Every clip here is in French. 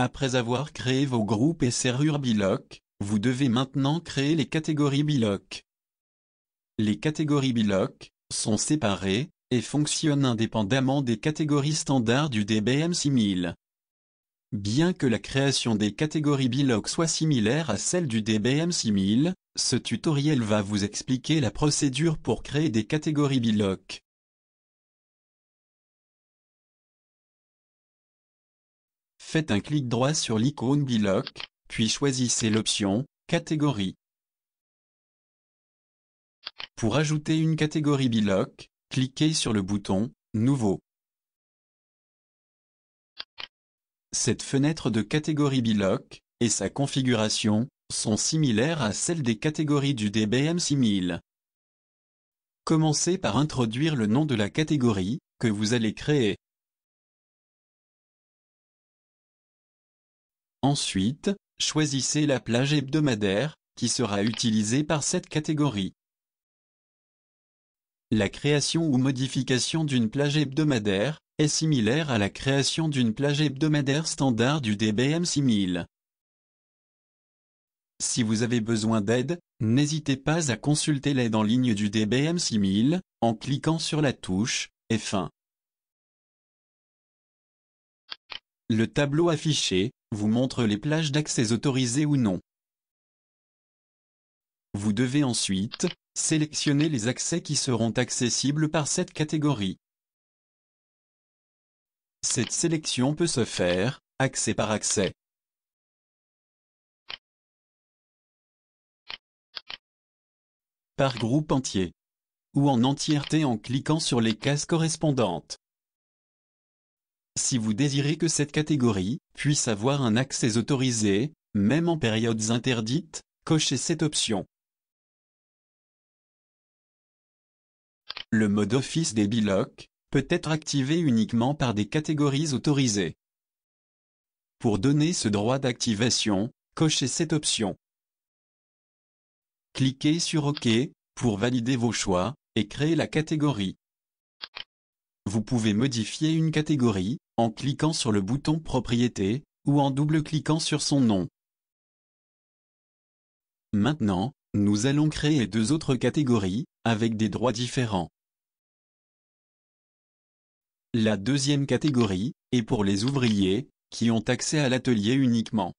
Après avoir créé vos groupes et serrures biloc, vous devez maintenant créer les catégories biloc. Les catégories biloc sont séparées et fonctionnent indépendamment des catégories standards du DBM 6000. Bien que la création des catégories biloc soit similaire à celle du DBM 6000, ce tutoriel va vous expliquer la procédure pour créer des catégories biloc. faites un clic droit sur l'icône Biloc, puis choisissez l'option Catégorie. Pour ajouter une catégorie Biloc, cliquez sur le bouton Nouveau. Cette fenêtre de catégorie Biloc et sa configuration sont similaires à celles des catégories du DBM 6000. Commencez par introduire le nom de la catégorie que vous allez créer. Ensuite, choisissez la plage hebdomadaire, qui sera utilisée par cette catégorie. La création ou modification d'une plage hebdomadaire est similaire à la création d'une plage hebdomadaire standard du DBM 6000. Si vous avez besoin d'aide, n'hésitez pas à consulter l'aide en ligne du DBM 6000 en cliquant sur la touche F1. Le tableau affiché vous montre les plages d'accès autorisées ou non. Vous devez ensuite sélectionner les accès qui seront accessibles par cette catégorie. Cette sélection peut se faire accès par accès. par groupe entier ou en entièreté en cliquant sur les cases correspondantes. Si vous désirez que cette catégorie puisse avoir un accès autorisé, même en périodes interdites, cochez cette option. Le mode office des bilocs peut être activé uniquement par des catégories autorisées. Pour donner ce droit d'activation, cochez cette option. Cliquez sur OK pour valider vos choix et créer la catégorie. Vous pouvez modifier une catégorie, en cliquant sur le bouton Propriété, ou en double-cliquant sur son nom. Maintenant, nous allons créer deux autres catégories, avec des droits différents. La deuxième catégorie est pour les ouvriers, qui ont accès à l'atelier uniquement.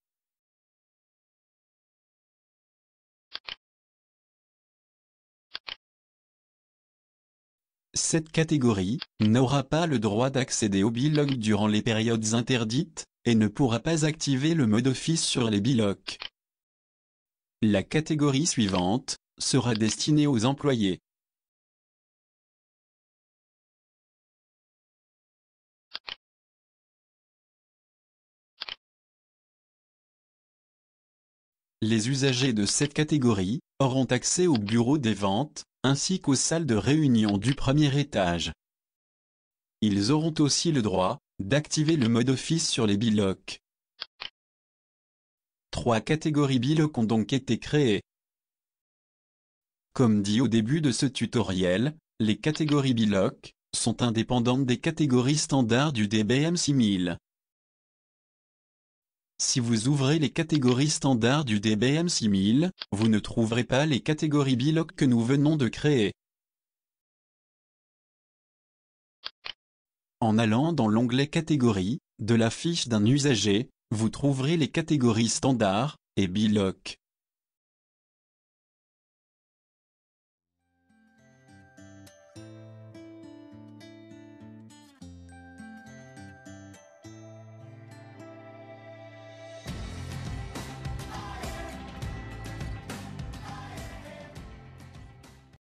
Cette catégorie n'aura pas le droit d'accéder aux bilogues durant les périodes interdites, et ne pourra pas activer le mode office sur les bilogues. La catégorie suivante sera destinée aux employés. Les usagers de cette catégorie auront accès au bureau des ventes, ainsi qu'aux salles de réunion du premier étage. Ils auront aussi le droit d'activer le mode office sur les bilocs. Trois catégories bilocs ont donc été créées. Comme dit au début de ce tutoriel, les catégories bilocs sont indépendantes des catégories standards du DBM 6000. Si vous ouvrez les catégories standards du DBM 6000, vous ne trouverez pas les catégories biloc que nous venons de créer. En allant dans l'onglet Catégories de la fiche d'un usager, vous trouverez les catégories standards et biloc.